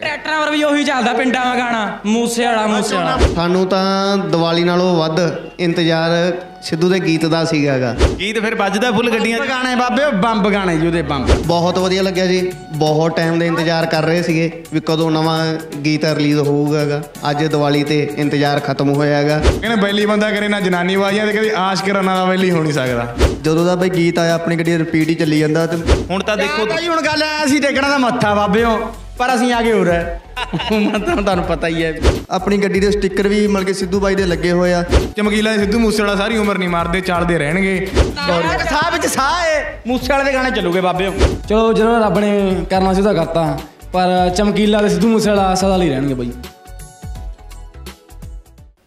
ਟਰੈਕਟਰਾਂ ਵਰ ਵੀ ਉਹੀ ਚੱਲਦਾ ਪਿੰਡਾਂ ਵਾਂ ਗਾਣਾ ਮੂਸੇ ਵਾਲਾ ਮੂਸੇ ਵਾਲਾ ਸਾਨੂੰ ਤਾਂ ਦੀਵਾਲੀ ਨਾਲੋਂ ਵੱਧ ਇੰਤਜ਼ਾਰ ਸਿੱਧੂ ਦੇ ਗੀਤ ਦਾ ਸੀਗਾਗਾ ਗੀਤ ਫਿਰ ਵੱਜਦਾ ਫੁੱਲ ਗੱਡੀਆਂ ਚ ਗਾਣੇ ਬਾਬੇ ਬੰਬ ਗਾਣੇ ਜਿਹਦੇ ਬੰਬ ਬਹੁਤ ਵਧੀਆ ਲੱਗਿਆ ਜੀ ਬਹੁਤ ਟਾਈਮ ਦੇ ਇੰਤਜ਼ਾਰ ਕਰ ਰਹੇ ਸੀਗੇ ਵੀ ਕਦੋਂ ਨਵਾਂ ਗੀਤ ਰਿਲੀਜ਼ ਹੋਊਗਾਗਾ ਅੱਜ ਦੀਵਾਲੀ ਤੇ ਇੰਤਜ਼ਾਰ ਖਤਮ ਹੋਇਆਗਾ ਕਹਿੰਦੇ ਬੈਲੀ ਬੰਦਾ ਕਰੇ ਨਾ ਜਨਾਨੀ ਵਾਜੀਆਂ ਤੇ ਕਹਿੰਦੇ ਆਸ਼ਕ ਰਨਾ ਦਾ ਬੈਲੀ ਹੋ ਨਹੀਂ ਸਕਦਾ ਜਦੋਂ ਦਾ ਬਈ ਗੀਤ ਆਇਆ ਆਪਣੀ ਗੱਡੀ ਰਿਪੀਟ ਹੀ ਚੱਲੀ ਜਾਂਦਾ ਤੇ ਹੁਣ ਤਾਂ ਦੇਖੋ ਜੀ ਹੁਣ ਗੱਲ ਆਇਆ ਸੀ ਟੇਕਣਾ ਦਾ ਮੱਥਾ ਬਾਬਿਓ ਪਰ ਅਸੀਂ ਆ ਹੋ ਰਹਾ ਹੈ ਮਤਲਬ ਤੁਹਾਨੂੰ ਪਤਾ ਹੀ ਹੈ ਆਪਣੀ ਗੱਡੀ ਦੇ ਸਟicker ਵੀ ਮਿਲ ਕੇ ਸਿੱਧੂ ਬਾਈ ਦੇ ਲੱਗੇ ਹੋਏ ਆ ਚਮਕੀਲਾ ਦੇ ਸਿੱਧੂ ਮੂਸੇ ਵਾਲਾ ਸਾਰੀ ਉਮਰ ਨਹੀਂ ਮਾਰਦੇ ਚਾਲਦੇ ਰਹਿਣਗੇ ਸਾਹ ਵਿੱਚ ਸਾਹ ਏ ਵਾਲੇ ਦੇ ਗਾਣੇ ਚੱਲੂਗੇ ਬਾਬੇ ਚਲੋ ਜਿਹੜਾ ਰੱਬ ਨੇ ਕਰਨਾ ਸੀ ਉਹਦਾ ਕਰਤਾ ਪਰ ਚਮਕੀਲਾ ਦੇ ਸਿੱਧੂ ਮੂਸੇ ਵਾਲਾ ਸਦਾ ਲਈ ਰਹਿਣਗੇ ਬਾਈ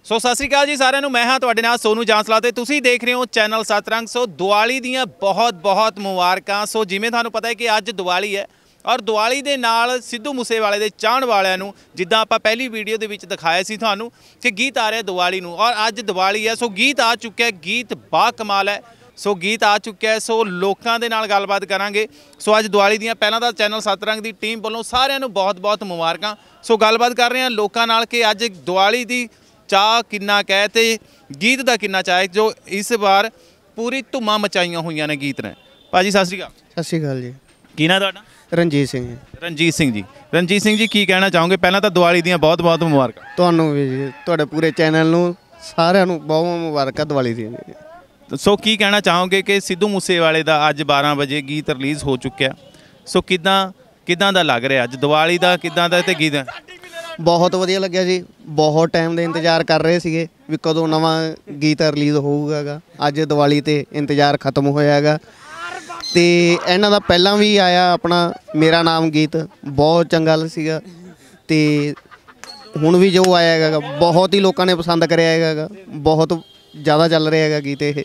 ਸੋ ਸਤਿ ਸ੍ਰੀ ਅਕਾਲ ਜੀ ਸਾਰਿਆਂ ਨੂੰ ਮੈਂ ਹਾਂ ਤੁਹਾਡੇ ਨਾਲ ਸੋਨੂ ਜਾਂਸਲਾ ਤੇ ਤੁਸੀਂ ਦੇਖ ਰਹੇ ਹੋ ਚੈਨਲ ਸਤਰੰਗ ਸੋ ਦੀਵਾਲੀ ਦੀਆਂ ਬਹੁਤ ਬਹੁਤ ਮੁਬਾਰਕਾਂ ਸੋ ਜਿਵੇਂ ਤੁਹਾਨੂੰ ਪਤਾ ਹੈ ਕਿ ਅੱਜ ਦੀਵਾਲੀ ਹੈ ਔਰ ਦੀਵਾਲੀ ਦੇ ਨਾਲ ਸਿੱਧੂ ਮੂਸੇਵਾਲੇ ਦੇ ਚਾਹਣ ਵਾਲਿਆਂ ਨੂੰ ਜਿੱਦਾਂ ਆਪਾਂ ਪਹਿਲੀ ਵੀਡੀਓ ਦੇ ਵਿੱਚ ਦਿਖਾਇਆ ਸੀ ਤੁਹਾਨੂੰ ਕਿ ਗੀਤ ਆ ਰਿਹਾ ਦੀਵਾਲੀ ਨੂੰ ਔਰ ਅੱਜ ਦੀਵਾਲੀ ਹੈ ਸੋ ਗੀਤ ਆ ਚੁੱਕਿਆ ਗੀਤ ਬਾ ਕਮਾਲ ਹੈ ਸੋ ਗੀਤ ਆ ਚੁੱਕਿਆ ਸੋ ਲੋਕਾਂ ਦੇ ਨਾਲ ਗੱਲਬਾਤ ਕਰਾਂਗੇ ਸੋ ਅੱਜ ਦੀਵਾਲੀ ਦੀਆਂ ਪਹਿਲਾਂ ਦਾ ਚੈਨਲ ਸੱਤ ਰੰਗ ਦੀ ਟੀਮ ਵੱਲੋਂ ਸਾਰਿਆਂ ਨੂੰ ਬਹੁਤ-ਬਹੁਤ ਮੁਬਾਰਕਾਂ ਸੋ ਗੱਲਬਾਤ ਕਰ ਰਹੇ ਹਾਂ ਲੋਕਾਂ ਨਾਲ ਕਿ ਅੱਜ ਦੀਵਾਲੀ ਦੀ ਚਾਹ ਕਿੰਨਾ ਕਹਿ ਤੇ ਗੀਤ ਦਾ ਕਿੰਨਾ ਚਾਹ ਜੋ ਇਸ ਵਾਰ ਪੂਰੀ ਧੁੰਮਾਂ ਮਚਾਈਆਂ ਹੋਈਆਂ ਨੇ ਗੀਤ ਨੇ ਭਾਜੀ ਸਤਿ ਸ਼੍ਰੀ ਅਕਾਲ ਸਤਿ ਸ਼੍ਰੀ ਅਕਾਲ ਜੀ ਕੀ ਨਾਮ ਤੁਹਾਡਾ ਰਣਜੀਤ ਸਿੰਘ ਜੀ ਰਣਜੀਤ ਸਿੰਘ ਜੀ ਰਣਜੀਤ ਸਿੰਘ ਜੀ ਕੀ ਕਹਿਣਾ ਚਾਹੋਗੇ ਪਹਿਲਾਂ ਤਾਂ ਦੀਵਾਲੀ ਦੀਆਂ ਬਹੁਤ-ਬਹੁਤ ਮੁਬਾਰਕਾਂ ਤੁਹਾਨੂੰ ਵੀ ਜੀ ਤੁਹਾਡੇ ਪੂਰੇ ਚੈਨਲ ਨੂੰ ਸਾਰਿਆਂ ਨੂੰ ਬਹੁਤ ਮੁਬਾਰਕਾਂ ਦੀਵਾਲੀ ਦੀਆਂ ਸੋ ਕੀ ਕਹਿਣਾ ਚਾਹੋਗੇ ਕਿ ਸਿੱਧੂ ਮੂਸੇਵਾਲੇ ਦਾ ਅੱਜ 12 ਵਜੇ ਗੀਤ ਰਿਲੀਜ਼ ਹੋ ਚੁੱਕਿਆ ਸੋ ਕਿਦਾਂ ਕਿਦਾਂ ਦਾ ਲੱਗ ਰਿਹਾ ਅੱਜ ਦੀਵਾਲੀ ਦਾ ਕਿਦਾਂ ਦਾ ਤੇ ਗੀਤ ਬਹੁਤ ਵਧੀਆ ਲੱਗਿਆ ਜੀ ਬਹੁਤ ਟਾਈਮ ਦੇ ਇੰਤਜ਼ਾਰ ਕਰ ਰਹੇ ਸੀਗੇ ਵੀ ਕਦੋਂ ਨਵਾਂ ਗੀਤ ਰਿਲੀਜ਼ ਹੋਊਗਾਗਾ ਅੱਜ ਦੀਵਾਲੀ ਤੇ ਇੰਤਜ਼ਾਰ ਖਤਮ ਹੋਇਆਗਾ ਤੇ ਇਹਨਾਂ ਦਾ ਪਹਿਲਾਂ ਵੀ ਆਇਆ ਆਪਣਾ ਮੇਰਾ ਨਾਮ ਗੀਤ ਬਹੁਤ ਚੰਗਾ ਸੀਗਾ ਤੇ ਹੁਣ ਵੀ ਜੋ ਆਇਆ ਹੈਗਾ ਬਹੁਤ ਹੀ ਲੋਕਾਂ ਨੇ ਪਸੰਦ ਕਰਿਆ ਹੈਗਾ ਬਹੁਤ ਜ਼ਿਆਦਾ ਚੱਲ ਰਿਹਾ ਹੈਗਾ ਗੀਤ ਇਹ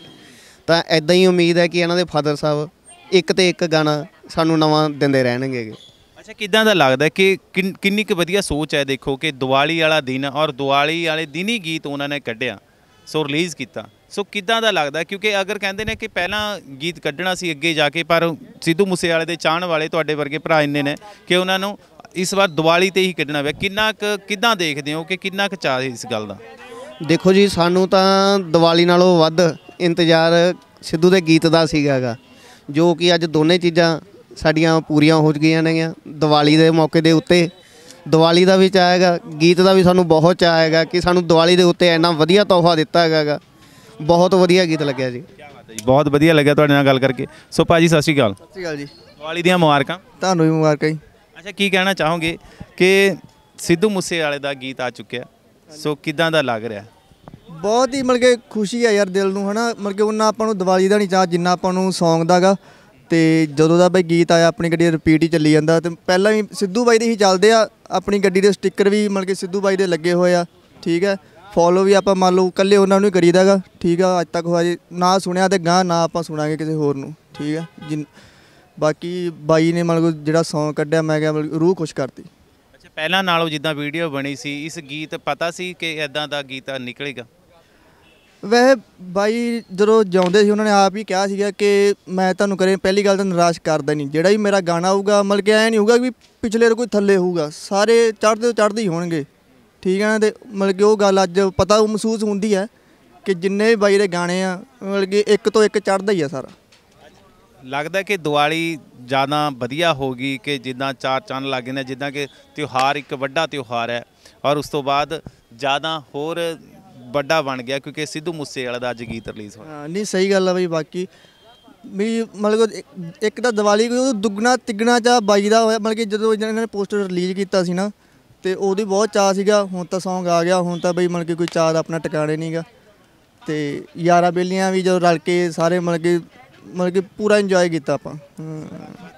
ਤਾਂ ਐਦਾਂ ਹੀ ਉਮੀਦ ਹੈ ਕਿ ਇਹਨਾਂ ਦੇ ਫਾਦਰ ਸਾਹਿਬ ਇੱਕ ਤੇ ਇੱਕ ਗਾਣਾ ਸਾਨੂੰ ਨਵਾਂ ਦਿੰਦੇ ਰਹਿਣਗੇ ਅੱਛਾ ਕਿਦਾਂ ਦਾ ਲੱਗਦਾ ਕਿ ਕਿੰਨੀ ਕੁ ਵਧੀਆ ਸੋਚ ਹੈ ਦੇਖੋ ਕਿ ਦੀਵਾਲੀ ਵਾਲਾ ਦਿਨ ਔਰ ਦੀਵਾਲੀ ਵਾਲੇ ਦਿਨ ਹੀ ਗੀਤ ਉਹਨਾਂ ਨੇ ਕੱਢਿਆ ਸੋ ਰਿਲੀਜ਼ ਕੀਤਾ ਸੋ ਕਿਦਾਂ ਦਾ ਲੱਗਦਾ ਕਿਉਂਕਿ ਅਗਰ ਕਹਿੰਦੇ ਨੇ ਕਿ ਪਹਿਲਾਂ ਗੀਤ ਕੱਢਣਾ ਸੀ ਅੱਗੇ ਜਾ ਕੇ ਪਰ ਸਿੱਧੂ ਵਾਲੇ ਦੇ ਚਾਹਣ ਵਾਲੇ ਤੁਹਾਡੇ ਵਰਗੇ ਭਰਾ ਇੰਨੇ ਨੇ ਕਿ ਉਹਨਾਂ ਨੂੰ ਇਸ ਵਾਰ ਦੀਵਾਲੀ ਤੇ ਹੀ ਕੱਢਣਾ ਹੈ ਕਿੰਨਾ ਕਿਦਾਂ ਦੇਖਦੇ ਹੋ ਕਿ ਕਿੰਨਾ ਕੁ ਚਾਹ ਇਸ ਗੱਲ ਦਾ ਦੇਖੋ ਜੀ ਸਾਨੂੰ ਤਾਂ ਦੀਵਾਲੀ ਨਾਲੋਂ ਵੱਧ ਇੰਤਜ਼ਾਰ ਸਿੱਧੂ ਦੇ ਗੀਤ ਦਾ ਸੀਗਾਗਾ ਜੋ ਕਿ ਅੱਜ ਦੋਨੇ ਚੀਜ਼ਾਂ ਸਾਡੀਆਂ ਪੂਰੀਆਂ ਹੋ ਚੁੱਕੀਆਂ ਨੇ ਦੀਵਾਲੀ ਦੇ ਮੌਕੇ ਦੇ ਉੱਤੇ ਦੀਵਾਲੀ ਦਾ ਵੀ ਚਾਹੇਗਾ ਗੀਤ ਦਾ ਵੀ ਸਾਨੂੰ ਬਹੁਤ ਚਾਹੇਗਾ ਕਿ ਸਾਨੂੰ ਦੀਵਾਲੀ ਦੇ ਉੱਤੇ ਇੰਨਾ ਵਧੀਆ ਤੋਹਫਾ ਦਿੱਤਾ ਹੈਗਾ ਬਹੁਤ ਵਧੀਆ ਗੀਤ ਲੱਗਿਆ ਜੀ ਕੀ ਹੈ ਜੀ ਬਹੁਤ ਵਧੀਆ ਲੱਗਿਆ ਤੁਹਾਡੇ ਨਾਲ ਗੱਲ ਕਰਕੇ ਸੋ ਭਾਜੀ ਸਤਿ ਸ਼੍ਰੀ ਅਕਾਲ ਸਤਿ ਸ਼੍ਰੀ ਅਕਾਲ ਜੀ ਦੀਵਾਲੀ ਦੀਆਂ ਮੁਬਾਰਕਾਂ ਤੁਹਾਨੂੰ ਵੀ ਮੁਬਾਰਕਾਂ ਜੀ ਅੱਛਾ ਕੀ ਕਹਿਣਾ ਚਾਹੋਗੇ ਕਿ ਸਿੱਧੂ ਮੂਸੇ ਵਾਲੇ ਦਾ ਗੀਤ ਆ ਚੁੱਕਿਆ ਸੋ ਕਿਦਾਂ ਦਾ ਲੱਗ ਰਿਹਾ ਬਹੁਤ ਹੀ ਮਿਲ ਕੇ ਖੁਸ਼ੀ ਆ ਯਾਰ ਦਿਲ ਨੂੰ ਹਨਾ ਮਿਲ ਕੇ ਉਹਨਾਂ ਆਪਾਂ ਨੂੰ ਦੀਵਾਲੀ ਦਾ ਨਹੀਂ ਚਾਹ ਜਿੰਨਾ ਆਪਾਂ ਨੂੰ ਸੌਂਗ ਦਾਗਾ ਤੇ ਜਦੋਂ ਦਾ ਬਈ ਗੀਤ ਆਇਆ ਆਪਣੀ ਗੱਡੀ ਰਿਪੀਟ ਹੀ ਚੱਲੀ ਜਾਂਦਾ ਤੇ ਪਹਿਲਾਂ ਵੀ ਸਿੱਧੂ ਬਾਈ ਦੇ ਹੀ ਚੱਲਦੇ ਆ ਆਪਣੀ ਗੱਡੀ ਦੇ ਸਟicker ਵੀ ਮਤਲਬ ਕਿ ਸਿੱਧੂ ਬਾਈ ਦੇ ਲੱਗੇ ਹੋਏ ਆ ਠੀਕ ਹੈ ਫੋਲੋ ਵੀ ਆਪਾਂ ਮੰਨ ਲਓ ਕੱਲੇ ਉਹਨਾਂ ਨੂੰ ਹੀ ਕਰੀਦਾਗਾ ਠੀਕ ਆ ਅੱਜ ਤੱਕ ਜੀ ਨਾ ਸੁਣਿਆ ਤੇ ਗਾਂ ਨਾ ਆਪਾਂ ਸੁਣਾਂਗੇ ਕਿਸੇ ਹੋਰ ਨੂੰ ਠੀਕ ਆ ਬਾਕੀ ਬਾਈ ਨੇ ਮਤਲਬ ਜਿਹੜਾ ਸੌਂਗ ਕੱਢਿਆ ਮੈਂ ਕਿਹਾ ਰੂਹ ਖੁਸ਼ ਕਰਤੀ ਅੱਛਾ ਪਹਿਲਾਂ ਨਾਲੋਂ ਜਿੱਦਾਂ ਵੀਡੀਓ ਬਣੀ ਸੀ ਇਸ ਗੀਤ ਪਤਾ ਸੀ ਕਿ ਐਦਾਂ ਦਾ ਗੀਤ ਨਿਕਲੇਗਾ ਵੈਸੇ ਬਾਈ ਜਦੋਂ ਜਾਉਂਦੇ ਸੀ ਉਹਨਾਂ ਨੇ ਆਪ ਹੀ ਕਿਹਾ ਸੀਗਾ ਕਿ ਮੈਂ ਤੁਹਾਨੂੰ ਕਰੇ ਪਹਿਲੀ ਗੱਲ ਤਾਂ ਨਿਰਾਸ਼ ਕਰਦਾ ਨਹੀਂ ਜਿਹੜਾ ਵੀ ਮੇਰਾ ਗਾਣਾ ਆਊਗਾ ਮਤਲਬ ਕਿ ਐ ਨਹੀਂ ਹੋਊਗਾ ਕਿ ਪਿਛਲੇ ਕੋਈ ਥੱਲੇ ਹੋਊਗਾ ਸਾਰੇ ਚੜਦੇ ਚੜਦੇ ਹੀ ਹੋਣਗੇ ਠੀਕ ਹੈ ਨਾ ਤੇ ਮਤਲਬ ਕਿ ਉਹ ਗੱਲ ਅੱਜ ਪਤਾ ਮਹਿਸੂਸ ਹੁੰਦੀ ਹੈ ਕਿ ਜਿੰਨੇ ਵੀ ਬਾਈ ਦੇ ਗਾਣੇ ਆ ਮਤਲਬ ਕਿ ਇੱਕ ਤੋਂ ਇੱਕ ਚੜਦਾ ਹੀ ਆ ਸਾਰਾ ਲੱਗਦਾ ਕਿ ਦੀਵਾਲੀ ਜ਼ਿਆਦਾ ਵਧੀਆ ਹੋਗੀ ਕਿ ਜਿੱਦਾਂ ਚਾਰ ਚੰਨ ਲੱਗੇ ਨੇ ਜਿੱਦਾਂ ਕਿ ਤਿਉਹਾਰ ਇੱਕ ਵੱਡਾ ਤਿਉਹਾਰ ਹੈ ਔਰ ਉਸ ਤੋਂ ਬਾਅਦ ਜ਼ਿਆਦਾ ਹੋਰ ਵੱਡਾ ਬਣ ਗਿਆ ਕਿਉਂਕਿ ਸਿੱਧੂ ਵਾਲਾ ਦਾ ਅੱਜ ਗੀਤ ਰਿਲੀਜ਼ ਹੋਇਆ ਹਾਂ ਨਹੀਂ ਸਹੀ ਗੱਲ ਆ ਬਈ ਬਾਕੀ ਵੀ ਮਤਲਬ ਇੱਕ ਤਾਂ ਦੀਵਾਲੀ ਉਹ ਦੁੱਗਣਾ ਤਿੱਗਣਾ ਚਾ ਬਾਈ ਦਾ ਹੋਇਆ ਮਤਲਬ ਕਿ ਜਦੋਂ ਇਹਨਾਂ ਨੇ ਪੋਸਟਰ ਰਿਲੀਜ਼ ਕੀਤਾ ਸੀ ਨਾ ਤੇ ਉਹਦੀ ਬਹੁਤ ਚਾਹ ਸੀਗਾ ਹੁਣ ਤਾਂ Song ਆ ਗਿਆ ਹੁਣ ਤਾਂ ਬਈ ਮਤਲਬ ਕਿ ਕੋਈ ਚਾਹ ਦਾ ਆਪਣਾ ਟਿਕਾਣੇ ਨਹੀਂਗਾ ਤੇ ਯਾਰਾ ਬੇਲੀਆਂ ਵੀ ਜਦੋਂ ਰਲ ਕੇ ਸਾਰੇ ਮਤਲਬ ਕਿ ਮਤਲਬ ਕਿ ਪੂਰਾ ਇੰਜੋਏ ਕੀਤਾ ਆਪਾਂ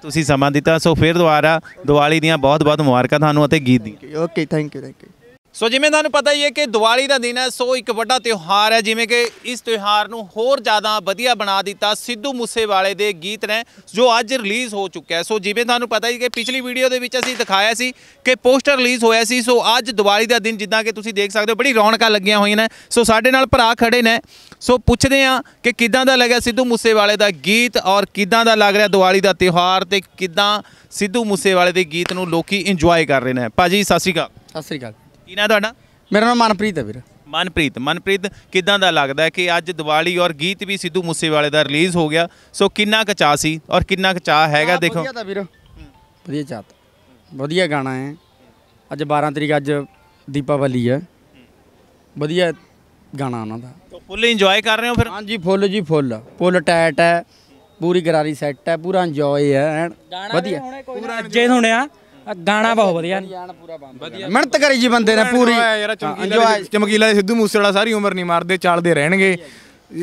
ਤੁਸੀਂ ਸਮਾਂ ਦਿੱਤਾ ਸੋ ਫਿਰ ਦੁਬਾਰਾ ਦੀਵਾਲੀ ਦੀਆਂ ਬਹੁਤ ਬਹੁਤ ਮੁਬਾਰਕਾਂ ਤੁਹਾਨੂੰ ਅਤੇ ਗੀਤ ਦੀ okay thank you thank you so ਜਿਵੇਂ ਤੁਹਾਨੂੰ ਪਤਾ ਹੀ ਹੈ ਕਿ ਦੀਵਾਲੀ ਦਾ ਦਿਨ ਹੈ ਸੋ ਇੱਕ ਵੱਡਾ ਤਿਉਹਾਰ ਹੈ ਜਿਵੇਂ ਕਿ ਇਸ ਤਿਉਹਾਰ ਨੂੰ ਹੋਰ ਜ਼ਿਆਦਾ ਵਧੀਆ ਬਣਾ ਦਿੱਤਾ ਸਿੱਧੂ ਮੂਸੇਵਾਲੇ ਦੇ ਗੀਤ ਨੇ ਜੋ ਅੱਜ ਰਿਲੀਜ਼ ਹੋ ਚੁੱਕਿਆ ਹੈ ਸੋ ਜਿਵੇਂ ਤੁਹਾਨੂੰ ਪਤਾ ਹੀ ਕਿ ਪਿਛਲੀ ਵੀਡੀਓ ਦੇ ਵਿੱਚ ਅਸੀਂ ਦਿਖਾਇਆ ਸੀ ਕਿ ਪੋਸਟਰ ਰਿਲੀਜ਼ ਹੋਇਆ ਸੀ ਸੋ ਅੱਜ ਦੀਵਾਲੀ ਦਾ ਦਿਨ ਜਿੱਦਾਂ ਕਿ ਤੁਸੀਂ ਦੇਖ ਸਕਦੇ ਹੋ ਬੜੀ ਰੌਣਕਾਂ ਲੱਗੀਆਂ ਹੋਈਆਂ ਨੇ ਸੋ ਸਾਡੇ ਨਾਲ ਭਰਾ ਖੜੇ ਨੇ ਸੋ ਪੁੱਛਦੇ ਆ ਕਿ ਕਿਦਾਂ ਦਾ ਲੱਗਿਆ ਸਿੱਧੂ ਮੂਸੇਵਾਲੇ ਦਾ ਗੀਤ ਔਰ ਕਿਦਾਂ ਦਾ ਲੱਗ ਰਿਹਾ ਦੀਵਾਲੀ ਦਾ ਤਿਉਹਾਰ ਤੇ ਕਿਦਾਂ ਸਿੱਧੂ ਮੂਸੇਵਾਲੇ ਦੇ ਗੀਤ ਨੂੰ ਲੋਕੀ ਇੰਜੋਏ ਕਰ ਰਹੇ ਨੇ ਭਾਜੀ ਸਤਿ ਸ਼੍ਰੀ ਅਕਾਲ ਸਤਿ ਸ਼੍ਰੀ ਅਕਾਲ ਕੀ ਨਾਮ ਤੁਹਾਡਾ ਮੇਰਾ ਨਾਮ ਮਨਪ੍ਰੀਤ ਹੈ ਵੀਰ ਮਨਪ੍ਰੀਤ ਮਨਪ੍ਰੀਤ ਕਿਦਾਂ ਦਾ ਲੱਗਦਾ ਕਿ ਅੱਜ ਦੀਵਾਲੀ ਔਰ ਗੀਤ ਵੀ ਸਿੱਧੂ ਮੂਸੇਵਾਲੇ ਦਾ ਰਿਲੀਜ਼ ਹੋ ਗਿਆ ਸੋ ਕਿੰਨਾ ਕਚਾ ਸੀ ਔਰ ਕਿੰਨਾ ਕਚਾ ਹੈਗਾ ਦੇਖੋ ਵਧੀਆ ਤਾਂ ਵੀਰ ਵਧੀਆ ਚਾਤ ਵਧੀਆ ਗਾਣਾ ਹੈ ਅੱਜ 12 ਤਰੀਕ ਅੱਜ ਦੀਪਾਵਲੀ ਹੈ ਵਧੀਆ ਗਾਣਾ ਉਹਨਾਂ ਦਾ ਫੁੱਲ ਇੰਜੋਏ ਕਰ ਰਹੇ ਹੋ ਫਿਰ ਹਾਂਜੀ ਫੁੱਲ ਜੀ ਫੁੱਲ ਫੁੱਲ ਟੈਟ ਹੈ ਪੂਰੀ ਗਰਾਰੀ ਸੈੱਟ ਹੈ ਪੂਰਾ ਇੰਜੋਏ ਹੈ ਵਧੀਆ ਪੂਰਾ ਜੇ ਸੁਣਿਆ ਗਾਣਾ ਬਹੁਤ ਵਧੀਆ ਮਿਹਨਤ ਕਰੀ ਜੀ ਬੰਦੇ ਨੇ ਪੂਰੀ ਚਮਕੀਲਾ ਦੇ ਸਿੱਧੂ ਮੂਸੇ ਵਾਲਾ ਸਾਰੀ ਉਮਰ ਨਹੀਂ ਮਾਰਦੇ ਚੱਲਦੇ ਰਹਿਣਗੇ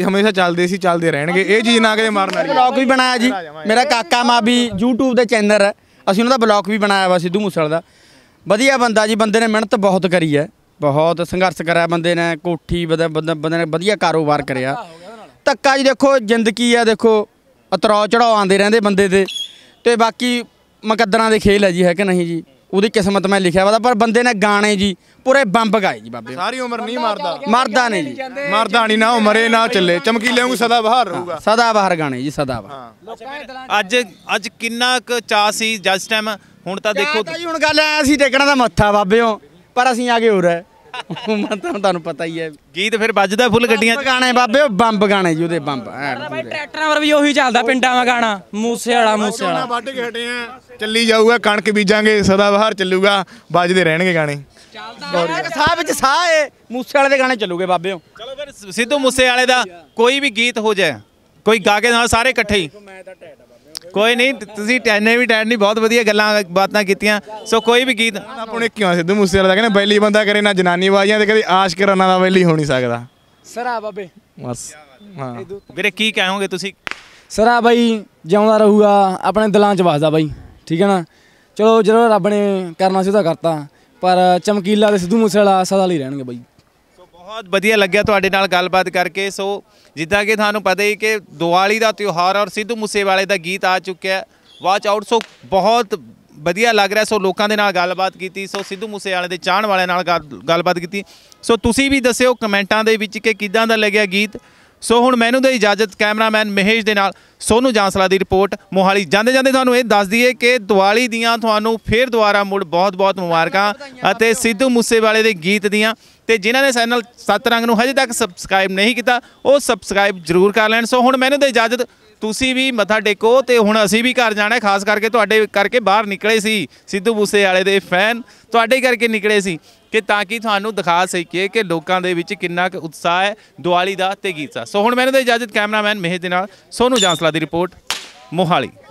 ਹਮੇਸ਼ਾ ਚੱਲਦੇ ਸੀ ਚੱਲਦੇ ਰਹਿਣਗੇ ਇਹ ਚੀਜ਼ ਨਾ ਕਦੇ ਮਾਰਨ ਵਾਲੀ ਬਲੌਗ ਵੀ ਬਣਾਇਆ ਜੀ ਮੇਰਾ ਕਾਕਾ ਮਾ ਵੀ YouTube ਤੇ ਚੈਨਲ ਹੈ ਅਸੀਂ ਉਹਨਾਂ ਦਾ ਬਲੌਗ ਵੀ ਬਣਾਇਆ ਵਾ ਸਿੱਧੂ ਮੂਸੇ ਦਾ ਵਧੀਆ ਬੰਦਾ ਜੀ ਬੰਦੇ ਨੇ ਮਿਹਨਤ ਬਹੁਤ ਕਰੀ ਹੈ ਬਹੁਤ ਸੰਘਰਸ਼ ਕਰਿਆ ਬੰਦੇ ਨੇ ਕੋਠੀ ਬੰਦੇ ਨੇ ਵਧੀਆ ਕਾਰੋਬਾਰ ਕਰਿਆ ਧੱਕਾ ਜੀ ਦੇਖੋ ਜ਼ਿੰਦਗੀ ਆ ਦੇਖੋ ਉਤਰਾਅ ਚੜਾਅ ਆਉਂਦੇ ਰਹਿੰਦੇ ਬੰਦੇ ਤੇ ਤੇ ਬਾਕੀ ਮੁਕੱਦਰਾਂ ਦੇ ਖੇਲ ਹੈ ਜੀ ਹੈ ਕਿ ਨਹੀਂ ਜੀ ਉਹਦੀ ਕਿਸਮਤ ਮੈਂ ਲਿਖਿਆ ਵਾਦਾ ਪਰ ਬੰਦੇ ਨੇ ਗਾਣੇ ਜੀ ਪੂਰੇ ਬੰਬ ਗਾਏ ਜੀ ਬਾਬੇ ਸਾਰੀ ਉਮਰ ਨਹੀਂ ਮਾਰਦਾ ਮਰਦਾ ਨਹੀਂ ਜੀ ਮਰਦਾ ਨਹੀਂ ਨਾ ਉਮਰੇ ਨਾ ਚੱਲੇ ਚਮਕੀਲੇ ਨੂੰ ਸਦਾ ਬਾਹਰ ਰਹੂਗਾ ਸਦਾ ਬਾਹਰ ਗਾਣੇ ਜੀ ਸਦਾ ਬਾਹਰ ਅੱਜ ਅੱਜ ਕਿੰਨਾ ਕ ਚਾ ਸੀ ਜਸ ਟਾਈਮ ਹੁਣ ਤਾਂ ਦੇਖੋ ਜੀ ਹੁਣ ਗੱਲ ਆਇਆ ਸੀ ਟੇਕਣਾ ਦਾ ਮੱਥਾ ਬਾਬਿਓ ਪਰ ਅਸੀਂ ਆ ਗਏ ਹੋਰ ਹੈ ਮੈਂ ਤਾਂ ਤੁਹਾਨੂੰ ਪਤਾ ਹੀ ਹੈ ਗੀਤ ਫਿਰ ਵੱਜਦਾ ਫੁੱਲ ਗੱਡੀਆਂ ਚ ਗਾਣੇ ਬਾਬੇ ਉਹ ਬੰਬ ਗਾਣੇ ਜੀ ਉਹਦੇ ਬੰਬ ਐਨ ਬਾਈ ਟਰੈਕਟਰਾਂ ਵਰ ਵੀ ਉਹੀ ਚੱਲਦਾ ਪਿੰਡਾਂ ਵਾਂ ਗਾਣਾ ਮੂਸੇ ਵਾਲਾ ਮੂਸੇ ਵਾਲਾ ਵੱਢ ਕੇ ਹਟੇ ਆ ਚੱਲੀ ਜਾਊਗਾ ਕਣਕ ਬੀਜਾਂਗੇ ਸਦਾ ਬਹਾਰ ਚੱਲੂਗਾ ਵੱਜਦੇ ਰਹਿਣਗੇ ਗਾਣੇ ਚੱਲਦਾ ਸਾਹ ਵਿੱਚ ਸਾਹ ਏ ਮੂਸੇ ਵਾਲੇ ਦੇ ਗਾਣੇ ਚੱਲੂਗੇ ਬਾਬੇ ਚਲੋ ਫਿਰ ਸਿੱਧੂ ਮੂਸੇ ਵਾਲੇ ਦਾ ਕੋਈ ਵੀ ਗੀਤ ਹੋ ਜਾਏ ਕੋਈ ਗਾ ਕੇ ਨਾਲ ਸਾਰੇ ਇਕੱਠੇ ਹੀ ਮੈਂ ਤਾਂ ਟੈਟ ਕੋਈ ਨਹੀਂ ਤੁਸੀਂ ਟੈਨੇ ਵੀ ਟੈਨ ਨਹੀਂ ਬਹੁਤ ਵਧੀਆ ਗੱਲਾਂ ਬਾਤਾਂ ਕੀਤੀਆਂ ਸੋ ਕੋਈ ਵੀ ਗੀਤ ਆਪਣੇ ਕਿਉਂ ਸਿੱਧੂ ਮੂਸੇਵਾਲਾ ਦਾ ਕਹਿੰਦੇ ਬੈਲੀ ਬੰਦਾ ਕਰੇ ਨਾ ਜਨਾਨੀ ਬਾਜੀਆਂ ਤੇ ਕਦੀ ਰਾਨਾ ਦਾ ਬੈਲੀ ਹੋ ਨਹੀਂ ਸਕਦਾ ਸਰਾ ਬਾਬੇ ਬਸ ਹਾਂ ਵੀਰੇ ਕੀ ਕਹੋਗੇ ਤੁਸੀਂ ਸਰਾ ਬਾਈ ਜਿਉਂਦਾ ਰਹੂਗਾ ਆਪਣੇ ਦਿਲਾਂ 'ਚ ਵਸਦਾ ਬਾਈ ਠੀਕ ਹੈ ਨਾ ਚਲੋ ਜਦੋਂ ਰੱਬ ਨੇ ਕਰਨਾ ਸੀ ਤਾਂ ਕਰਤਾ ਪਰ ਚਮਕੀਲਾ ਤੇ ਸਿੱਧੂ ਮੂਸੇਵਾਲਾ ਸਦਾ ਲਈ ਰਹਿਣਗੇ ਬਾਈ ਬਹੁਤ ਵਧੀਆ ਲੱਗਿਆ ਤੁਹਾਡੇ ਨਾਲ ਗੱਲਬਾਤ ਕਰਕੇ ਸੋ ਜਿੱਦਾਂ ਕਿ ਤੁਹਾਨੂੰ ਪਤਾ ਹੀ ਕਿ ਦੀਵਾਲੀ ਦਾ ਤਿਉਹਾਰ ਔਰ ਸਿੱਧੂ ਮੂਸੇਵਾਲੇ ਦਾ ਗੀਤ ਆ ਚੁੱਕਿਆ ਵਾਚ ਆਊਟ ਸੋ ਬਹੁਤ ਵਧੀਆ ਲੱਗ ਰਿਹਾ ਸੋ ਲੋਕਾਂ ਦੇ ਨਾਲ ਗੱਲਬਾਤ ਕੀਤੀ ਸੋ ਸਿੱਧੂ ਮੂਸੇਵਾਲੇ ਦੇ ਚਾਹਣ ਵਾਲਿਆਂ ਨਾਲ ਗੱਲਬਾਤ ਕੀਤੀ ਸੋ ਤੁਸੀਂ ਵੀ ਦੱਸਿਓ ਕਮੈਂਟਾਂ ਦੇ ਵਿੱਚ ਕਿ ਕਿਦਾਂ ਦਾ ਲੱਗਿਆ ਗੀਤ ਸੋ ਹੁਣ ਮੈਨੂੰ ਦੇ ਇਜਾਜ਼ਤ ਕੈਮਰਾਮੈਨ ਮਹੇਸ਼ ਦੇ ਨਾਲ ਸੋਨੂ ਜਾਂਸਲਾ ਦੀ ਰਿਪੋਰਟ ਮੋਹਾਲੀ ਜਾਂਦੇ ਜਾਂਦੇ ਤੁਹਾਨੂੰ ਇਹ ਦੱਸ ਦਈਏ ਕਿ ਦੀਵਾਲੀ ਦੀਆਂ ਤੁਹਾਨੂੰ ਫੇਰ ਦੁਬਾਰਾ ਮੁੜ ਬਹੁਤ-ਬਹੁਤ ਮੁਬਾਰਕਾਂ ਅਤੇ ਸਿੱਧੂ ਮੂਸੇਵਾਲੇ ਦੇ ਗੀਤ ਦੀਆਂ ਤੇ ਜਿਨ੍ਹਾਂ ਨੇ ਨਾਲ ਸੱਤ ਰੰਗ ਨੂੰ ਹਜੇ ਤੱਕ ਸਬਸਕ੍ਰਾਈਬ ਨਹੀਂ ਕੀਤਾ ਉਹ ਸਬਸਕ੍ਰਾਈਬ ਜ਼ਰੂਰ ਕਰ ਲੈਣ ਸੋ ਹੁਣ ਮੈਨੂੰ ਤੇ ਇਜਾਜ਼ਤ ਤੁਸੀਂ ਵੀ ਮੱਥਾ ਟੇਕੋ ਤੇ ਹੁਣ ਅਸੀਂ ਵੀ ਘਰ ਜਾਣਾ ਖਾਸ ਕਰਕੇ ਤੁਹਾਡੇ ਕਰਕੇ ਬਾਹਰ ਨਿਕਲੇ ਸੀ ਸਿੱਧੂ ਬੂਸੇ ਵਾਲੇ ਦੇ ਫੈਨ ਤੁਹਾਡੇ ਕਰਕੇ ਨਿਕਲੇ ਸੀ ਕਿ ਤਾਂ ਕਿ ਤੁਹਾਨੂੰ ਦਿਖਾ ਸਕੀਏ ਕਿ ਲੋਕਾਂ ਦੇ ਵਿੱਚ ਕਿੰਨਾ ਕੁ ਉਤਸ਼ਾਹ ਹੈ ਦੀਵਾਲੀ ਦਾ ਤੇ ਗੀਤਾ ਸੋ ਹੁਣ ਮੈਨੂੰ ਤੇ ਇਜਾਜ਼ਤ ਕੈਮਰਾਮੈਨ ਮਿਹਰ ਦੇ ਨਾਲ ਸੋਨੂ ਜਾਂਸਲਾ ਦੀ ਰਿਪੋਰਟ ਮੋਹਾਲੀ